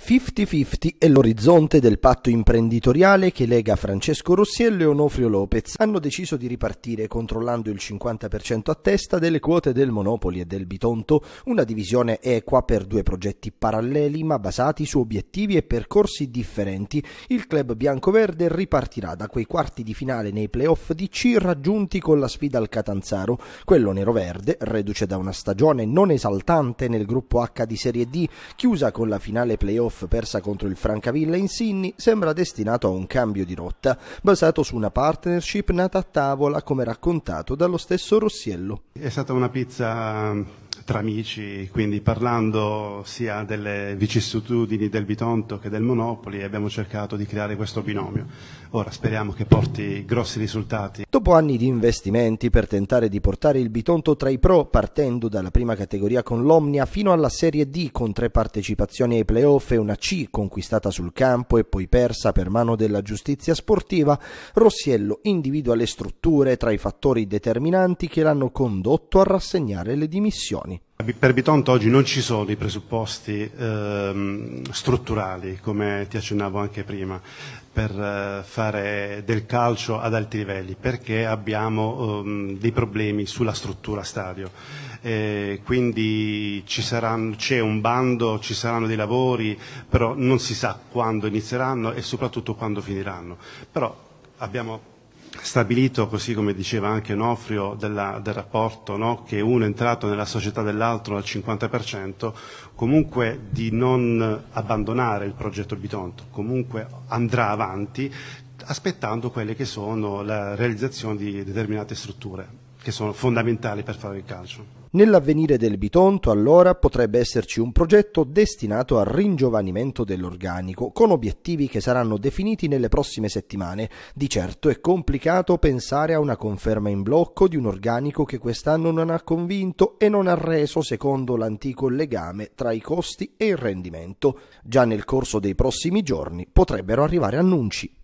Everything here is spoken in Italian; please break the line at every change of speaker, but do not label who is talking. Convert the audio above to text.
50-50 è l'orizzonte del patto imprenditoriale che lega Francesco Rossi e Leonofrio Lopez. Hanno deciso di ripartire controllando il 50% a testa delle quote del Monopoli e del Bitonto, una divisione equa per due progetti paralleli ma basati su obiettivi e percorsi differenti. Il club biancoverde ripartirà da quei quarti di finale nei playoff di C raggiunti con la sfida al Catanzaro. Quello nero-verde, reduce da una stagione non esaltante nel gruppo H di Serie D, chiusa con la finale playoff playoff persa contro il Francavilla in Sinni sembra destinato a un cambio di rotta, basato su una partnership nata a tavola come raccontato dallo stesso Rossiello.
È stata una pizza tra amici, quindi parlando sia delle vicissitudini del Bitonto che del Monopoli abbiamo cercato di creare questo binomio. Ora speriamo che
porti grossi risultati. Dopo anni di investimenti per tentare di portare il Bitonto tra i pro, partendo dalla prima categoria con l'Omnia fino alla Serie D con tre partecipazioni ai playoff e una C conquistata sul campo e poi persa per mano della giustizia sportiva, Rossiello individua le strutture tra i fattori determinanti che l'hanno condotto a rassegnare le dimissioni.
Per Bitonto oggi non ci sono i presupposti eh, strutturali, come ti accennavo anche prima, per eh, fare del calcio ad alti livelli, perché abbiamo ehm, dei problemi sulla struttura stadio. Eh, quindi c'è un bando, ci saranno dei lavori, però non si sa quando inizieranno e soprattutto quando finiranno. Però abbiamo stabilito, così come diceva anche Nofrio, della, del rapporto no? che uno è entrato nella società dell'altro al 50%, comunque di non abbandonare il progetto Bitonto, comunque andrà avanti aspettando quelle che sono la realizzazione di determinate strutture che sono fondamentali per fare il calcio.
Nell'avvenire del Bitonto allora potrebbe esserci un progetto destinato al ringiovanimento dell'organico, con obiettivi che saranno definiti nelle prossime settimane. Di certo è complicato pensare a una conferma in blocco di un organico che quest'anno non ha convinto e non ha reso secondo l'antico legame tra i costi e il rendimento. Già nel corso dei prossimi giorni potrebbero arrivare annunci.